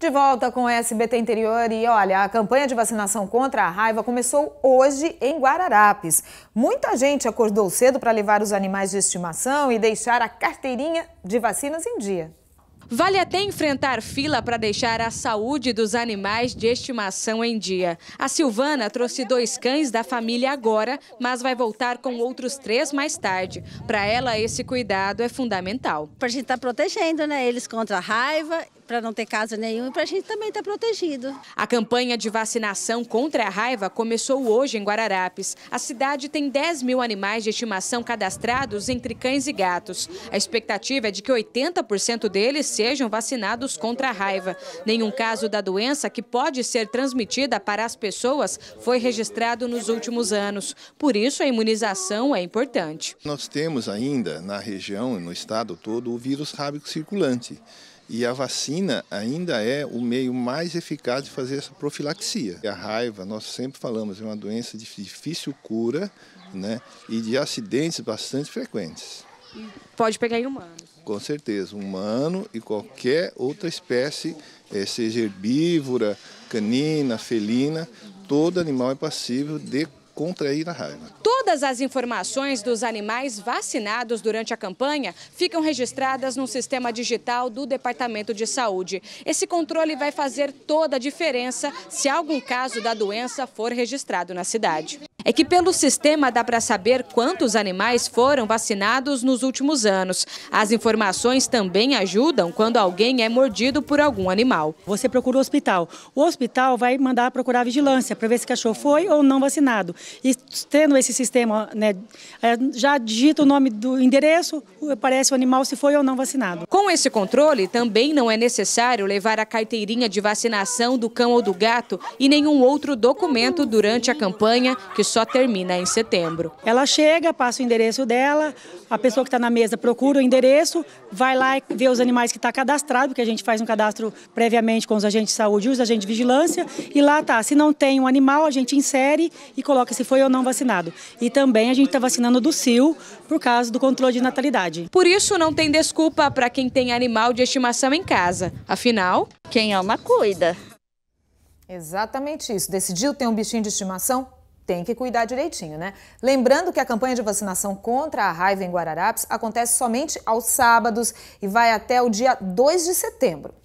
De volta com o SBT Interior e olha, a campanha de vacinação contra a raiva começou hoje em Guararapes. Muita gente acordou cedo para levar os animais de estimação e deixar a carteirinha de vacinas em dia. Vale até enfrentar fila para deixar a saúde dos animais de estimação em dia. A Silvana trouxe dois cães da família agora, mas vai voltar com outros três mais tarde. Para ela, esse cuidado é fundamental. Para a gente estar tá protegendo né, eles contra a raiva, para não ter caso nenhum e para a gente também estar tá protegido. A campanha de vacinação contra a raiva começou hoje em Guararapes. A cidade tem 10 mil animais de estimação cadastrados entre cães e gatos. A expectativa é de que 80% deles sejam vacinados contra a raiva. Nenhum caso da doença, que pode ser transmitida para as pessoas, foi registrado nos últimos anos. Por isso, a imunização é importante. Nós temos ainda na região e no estado todo o vírus rábico circulante. E a vacina ainda é o meio mais eficaz de fazer essa profilaxia. A raiva, nós sempre falamos, é uma doença de difícil cura né, e de acidentes bastante frequentes pode pegar em humanos. Né? Com certeza, humano e qualquer outra espécie, eh, seja herbívora, canina, felina, todo animal é passível de contrair a raiva. Todas as informações dos animais vacinados durante a campanha ficam registradas no sistema digital do Departamento de Saúde. Esse controle vai fazer toda a diferença se algum caso da doença for registrado na cidade. É que pelo sistema dá para saber quantos animais foram vacinados nos últimos anos. As informações também ajudam quando alguém é mordido por algum animal. Você procura o hospital. O hospital vai mandar procurar a vigilância para ver se o cachorro foi ou não vacinado. E tendo esse sistema, né, é, já digita o nome do endereço, aparece o animal se foi ou não vacinado. Com esse controle, também não é necessário levar a carteirinha de vacinação do cão ou do gato e nenhum outro documento durante a campanha que só termina em setembro. Ela chega, passa o endereço dela, a pessoa que está na mesa procura o endereço, vai lá e vê os animais que está cadastrado, porque a gente faz um cadastro previamente com os agentes de saúde e os agentes de vigilância, e lá tá. Se não tem um animal, a gente insere e coloca se foi ou não vacinado. E também a gente está vacinando do CIL por causa do controle de natalidade. Por isso, não tem desculpa para quem tem animal de estimação em casa. Afinal, quem ama cuida. Exatamente isso. Decidiu ter um bichinho de estimação? tem que cuidar direitinho, né? Lembrando que a campanha de vacinação contra a raiva em Guararapes acontece somente aos sábados e vai até o dia 2 de setembro.